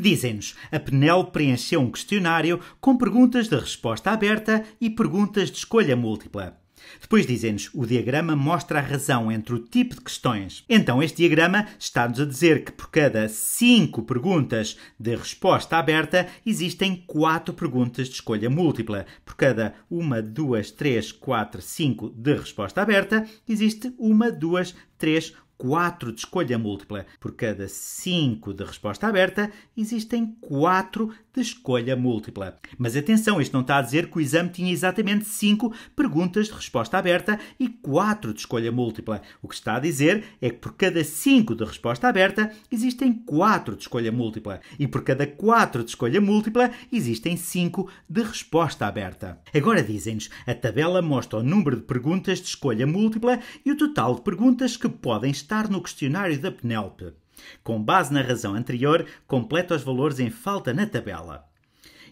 Dizem-nos, a Penel preencheu um questionário com perguntas de resposta aberta e perguntas de escolha múltipla. Depois dizem-nos, o diagrama mostra a razão entre o tipo de questões. Então este diagrama está-nos a dizer que por cada 5 perguntas de resposta aberta existem 4 perguntas de escolha múltipla. Por cada 1, 2, 3, 4, 5 de resposta aberta existe 1, 2, 3, 4 de escolha múltipla. Por cada 5 de resposta aberta, existem 4 de escolha múltipla. Mas atenção, isto não está a dizer que o exame tinha exatamente 5 perguntas de resposta aberta e 4 de escolha múltipla. O que está a dizer é que por cada 5 de resposta aberta, existem 4 de escolha múltipla. E por cada 4 de escolha múltipla, existem 5 de resposta aberta. Agora dizem-nos, a tabela mostra o número de perguntas de escolha múltipla e o total de perguntas que podem estar estar no questionário da Penelpe. Com base na razão anterior, completa os valores em falta na tabela.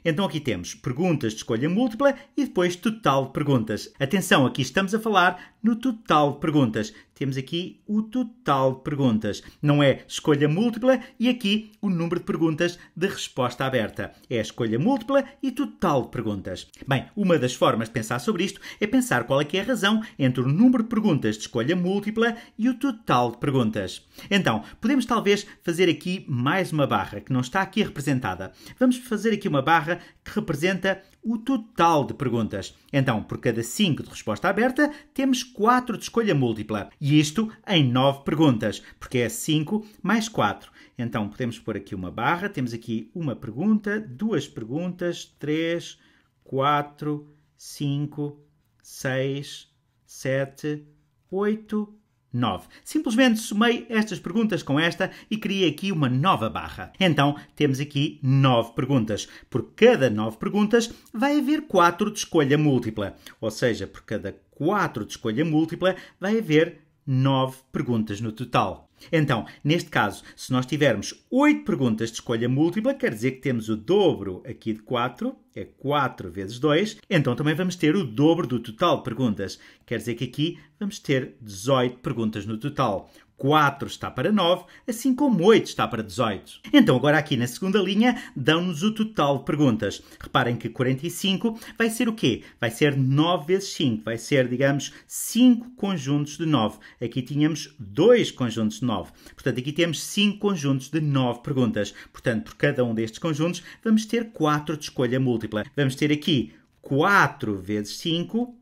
Então aqui temos perguntas de escolha múltipla e depois total de perguntas. Atenção, aqui estamos a falar no total de perguntas. Temos aqui o total de perguntas. Não é escolha múltipla e aqui o número de perguntas de resposta aberta. É escolha múltipla e total de perguntas. Bem, uma das formas de pensar sobre isto é pensar qual é que é a razão entre o número de perguntas de escolha múltipla e o total de perguntas. Então, podemos talvez fazer aqui mais uma barra que não está aqui representada. Vamos fazer aqui uma barra que representa o total de perguntas. Então, por cada 5 de resposta aberta, temos 4 de escolha múltipla. E isto em 9 perguntas, porque é 5 mais 4. Então, podemos pôr aqui uma barra. Temos aqui uma pergunta, duas perguntas, 3, 4, 5, 6, 7, 8, 9. Simplesmente somei estas perguntas com esta e criei aqui uma nova barra. Então, temos aqui 9 perguntas. Por cada 9 perguntas, vai haver 4 de escolha múltipla. Ou seja, por cada 4 de escolha múltipla, vai haver nove perguntas no total. Então, neste caso, se nós tivermos oito perguntas de escolha múltipla, quer dizer que temos o dobro aqui de 4, é 4 vezes 2, então também vamos ter o dobro do total de perguntas. Quer dizer que aqui vamos ter 18 perguntas no total. 4 está para 9, assim como 8 está para 18. Então, agora aqui na segunda linha, dão-nos o total de perguntas. Reparem que 45 vai ser o quê? Vai ser 9 vezes 5, vai ser, digamos, 5 conjuntos de 9. Aqui tínhamos 2 conjuntos de 9. Portanto, aqui temos 5 conjuntos de 9 perguntas. Portanto, por cada um destes conjuntos, vamos ter 4 de escolha múltipla. Vamos ter aqui 4 vezes 5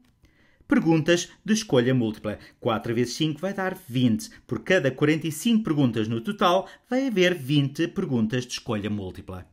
perguntas de escolha múltipla. 4 vezes 5 vai dar 20. Por cada 45 perguntas no total, vai haver 20 perguntas de escolha múltipla.